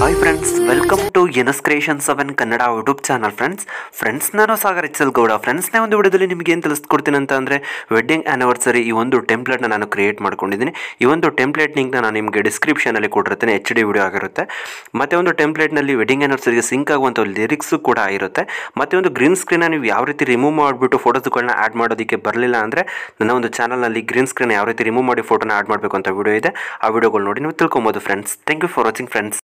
hi friends welcome to NS creation seven Kannada YouTube channel friends friends ನಾನು Sagar L Gowda ಫ್ರೆಂಡ್ಸ್ನೇ ಒಂದು ವಿಡಿಯೋದಲ್ಲಿ ನಿಮಗೆ ಏನು ತಿಳಿಸ್ಕೊಡ್ತೀನಿ ಅಂತ ಅಂದರೆ ವೆಡ್ಡಿಂಗ್ ಆ್ಯನಿವರ್ಸರಿ ಈ ಒಂದು ಟೆಂಪ್ಲೇಟ್ನ ನಾನು ಕ್ರಿಯೇಟ್ ಮಾಡ್ಕೊಂಡಿದ್ದೀನಿ ಈ ಒಂದು ಟೆಂಪ್ಲೇಟ್ ಲಿಂಕ್ನ ನಾನು ನಿಮಗೆ ಡಿಸ್ಕ್ರಿಪ್ಷನಲ್ಲಿ ಕೊಟ್ಟಿರ್ತೇನೆ ಎಚ್ ಡಿ ವಿಡಿಯೋ ಆಗಿರುತ್ತೆ ಮತ್ತು ಒಂದು ಟೆಂಪ್ಲೇಟ್ನಲ್ಲಿ ವೆಡ್ಡಿಂಗ್ ಆ್ಯನಿವರ್ಸರಿಗೆ ಸಿಂಕ್ ಆಗುವಂಥ ಲಿರಿಕ್ಸು ಕೂಡ ಇರುತ್ತೆ ಮತ್ತು ಒಂದು ಗ್ರೀನ್ ಸ್ಕ್ರೀನ್ ನೀವು ಯಾವ ರೀತಿ ರಿಮೂವ್ ಮಾಡಿಬಿಟ್ಟು ಫೋಟೋಸ್ಗಳನ್ನ ಆ್ಯಡ್ ಮಾಡೋದಕ್ಕೆ ಬರಲಿಲ್ಲ ಅಂದರೆ ನನ್ನ ಒಂದು ಚಾನಲ್ನಲ್ಲಿ ಗ್ರೀನ್ ಸ್ಕ್ರೀನ್ ಯಾವ ರೀತಿ ರಿಮೂವ್ ಮಾಡಿ ಫೋಟೋನ ಆ್ಯಡ್ ಮಾಡಬೇಕು ಅಂತ ವಿಡಿಯೋ ಇದೆ ಆ ವಿಡಿಯೋಗಳು ನೋಡಿ ನೀವು ತಿಳ್ಕೊಬೋದು friends thank you for watching friends